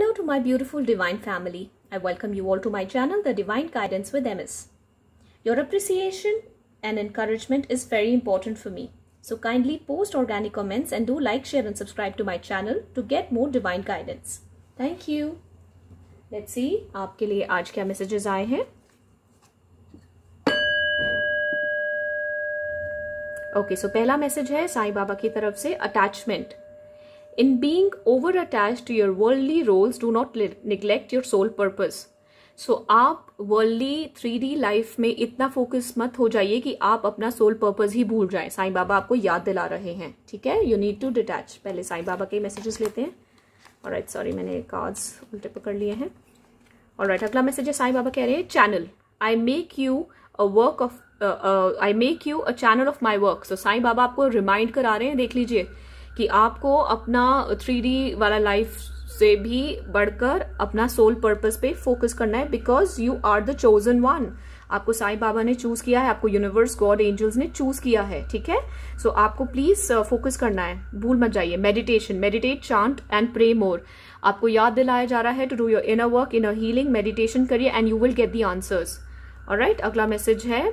Hello to my beautiful Divine family. I welcome you all to my channel, The Divine Guidance with MS. Your appreciation and encouragement is very important for me. So kindly post organic comments and do like, share and subscribe to my channel to get more Divine Guidance. Thank you. Let's see आपके लिए आज क्या messages आए हैं okay, so पहला message है साईं बाबा की तरफ से attachment In being over attached to your worldly roles, do not neglect your soul purpose. So so, आप वर्ल्डली थ्री डी लाइफ में इतना फोकस मत हो जाइए कि आप अपना सोल पर्पज ही भूल जाएं साईं बाबा आपको याद दिला रहे हैं ठीक है यू नीड टू डिटैच पहले साईं बाबा के मैसेजेस लेते हैं और राइट सॉरी मैंने कार्ड्स उल्टे पकड़ लिए हैं और राइट अगला मैसेज है साईं बाबा कह रहे हैं channel I make you a work of I make you a channel of my work so Sai Baba आपको रिमाइंड करा रहे हैं देख लीजिए कि आपको अपना थ्री वाला लाइफ से भी बढ़कर अपना सोल पर्पस पे फोकस करना है because you are the chosen one आपको साईं बाबा ने चूज किया है आपको यूनिवर्स गॉड एंजल्स ने चूज किया है ठीक है सो so, आपको प्लीज फोकस uh, करना है भूल मत जाइए meditation meditate chant and pray more आपको याद दिलाया जा रहा है to do your inner work inner healing meditation करिए and you will get the answers right अगला मैसेज है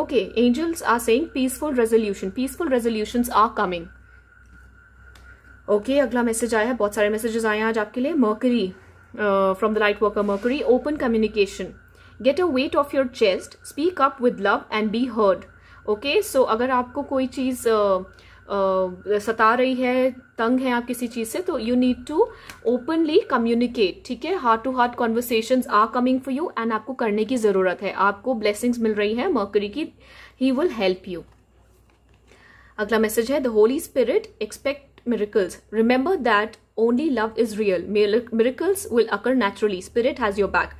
okay angels are saying peaceful resolution peaceful resolution are coming okay okay, अगला मैसेज आया है बहुत सारे मैसेजेस आए हैं आज आपके लिए Mercury from the light worker Mercury open communication get a weight off your chest speak up with love and be heard okay so अगर आपको कोई चीज़ uh, uh, सता रही है तंग है आप किसी चीज़ से तो you need to openly communicate ठीक है heart to heart conversation are coming for you and आपको करने की ज़रूरत है आपको ब्लेसिंग्स मिल रही है मर्करी की ही विल हेल्प यू अगला मैसेज है the holy spirit expect miracles. Remember that only love is real. Miracles will occur naturally. Spirit has your back.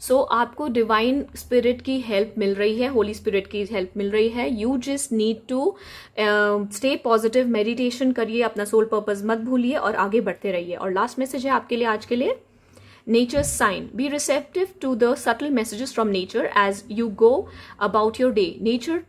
So so, आपको डिवाइन स्पिरिट की हेल्प मिल रही है होली स्पिरिट की help मिल रही है you just need to stay positive meditation करिए अपना सोल पर्पज मत भूलिए और आगे बढ़ते रहिए और लास्ट मैसेज है आपके लिए आज के लिए nature sign be receptive to the subtle messages from nature as you go about your day nature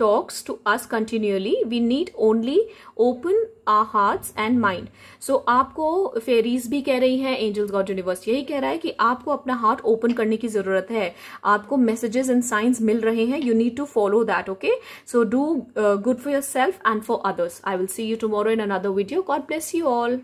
talks to us continually we need only open our hearts and mind so आपको fairies भी कह रही हैं angels God universe यही कह रहा है कि आपको अपना हार्ट ओपन करने की जरूरत है आपको मैसेजेस एंड साइंस मिल रहे हैं you need to follow that okay so do good for yourself and for others I will see you tomorrow in another video God bless you all